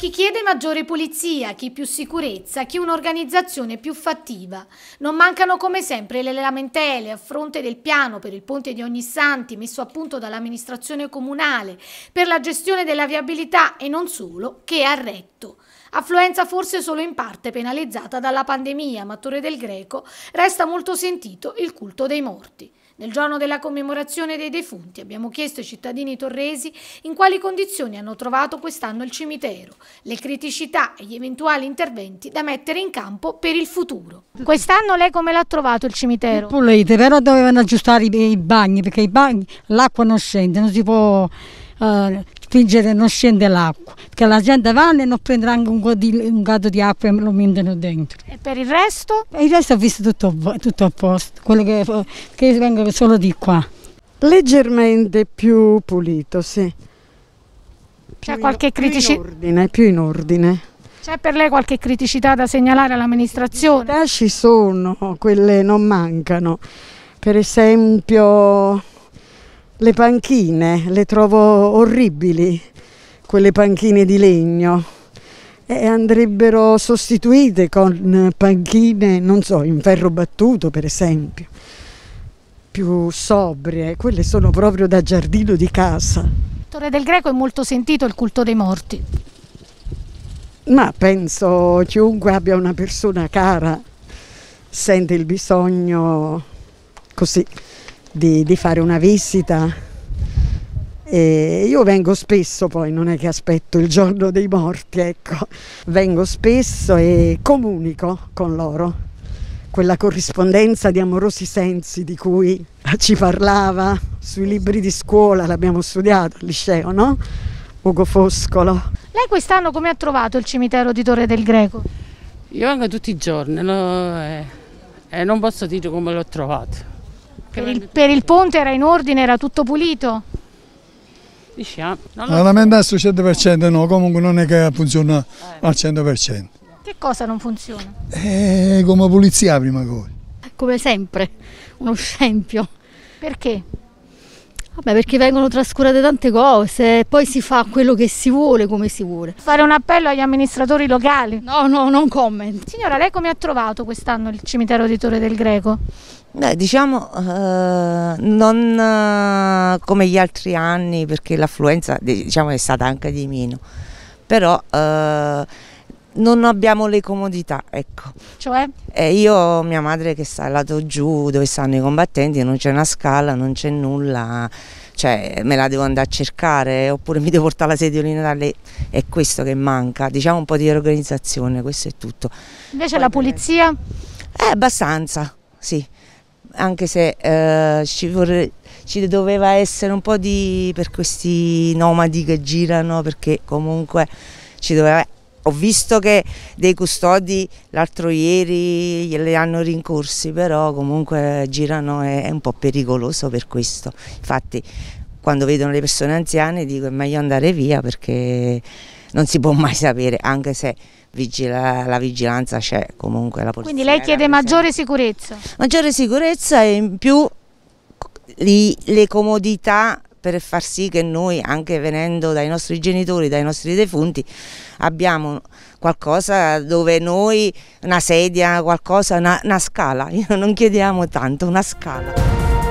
chi chiede maggiore pulizia, chi più sicurezza, chi un'organizzazione più fattiva. Non mancano come sempre le lamentele a fronte del piano per il ponte di Ogni Santi messo a punto dall'amministrazione comunale per la gestione della viabilità e non solo, che ha retto. Affluenza forse solo in parte penalizzata dalla pandemia, ma Torre del Greco resta molto sentito il culto dei morti. Nel giorno della commemorazione dei defunti abbiamo chiesto ai cittadini torresi in quali condizioni hanno trovato quest'anno il cimitero, le criticità e gli eventuali interventi da mettere in campo per il futuro. Quest'anno lei come l'ha trovato il cimitero? Pulite, però dovevano aggiustare i, bagni perché i bagni, l'acqua non scende, non si può... Uh, eh, spingere non scende l'acqua, perché la gente va e non prende anche un, gatto di acqua e lo mettono dentro. Per il resto? Per il resto ho visto tutto, tutto a posto, quello che, che vengo solo di qua. Leggermente più pulito, sì. C'è qualche criticità? Più in ordine. C'è per lei qualche criticità da segnalare all'amministrazione? Le Ci sono, quelle non mancano. Per esempio le panchine, le trovo orribili, quelle panchine di legno eh, andrebbero sostituite con eh, panchine, non so, in ferro battuto per esempio, più sobrie, quelle sono proprio da giardino di casa. Torre del Greco è molto sentito il culto dei morti. Ma penso chiunque abbia una persona cara sente il bisogno così di, di fare una visita e io vengo spesso, poi non è che aspetto il giorno dei morti, ecco, vengo spesso e comunico con loro quella corrispondenza di amorosi sensi di cui ci parlava sui libri di scuola, l'abbiamo studiato al liceo, no? Ugo Foscolo. Lei quest'anno come ha trovato il cimitero di Torre del Greco? Io vengo tutti i giorni eh, e eh, eh, non posso dire come l'ho trovato. Per il, per il ponte era in ordine, era tutto pulito? diciamo... Non al ah, 100% no, comunque non è che funziona eh. al 100%. Che cosa non funziona? Eh, come pulizia prima cosa. Come sempre, uno scempio. Perché? Vabbè, perché vengono trascurate tante cose, poi si fa quello che si vuole, come si vuole. Fare un appello agli amministratori locali? No, no, non comment. Signora, lei come ha trovato quest'anno il cimitero di Torre del Greco? Beh, diciamo eh, non eh, come gli altri anni, perché l'affluenza diciamo, è stata anche di meno, però... Eh, non abbiamo le comodità, ecco. Cioè? Eh, io, mia madre che sta lato giù dove stanno i combattenti, non c'è una scala, non c'è nulla, cioè me la devo andare a cercare oppure mi devo portare la sediolina da lei, è questo che manca, diciamo un po' di organizzazione, questo è tutto. Invece Poi la pulizia? Eh, abbastanza, sì, anche se eh, ci vorrei ci doveva essere un po' di per questi nomadi che girano perché comunque ci doveva ho visto che dei custodi l'altro ieri li hanno rincorsi, però comunque girano, è, è un po' pericoloso per questo. Infatti quando vedono le persone anziane dico è meglio andare via perché non si può mai sapere, anche se vigila, la vigilanza c'è comunque la polizia. Quindi lei chiede maggiore sicurezza? Maggiore sicurezza e in più li, le comodità per far sì che noi, anche venendo dai nostri genitori, dai nostri defunti, abbiamo qualcosa dove noi, una sedia, qualcosa, una, una scala, non chiediamo tanto, una scala.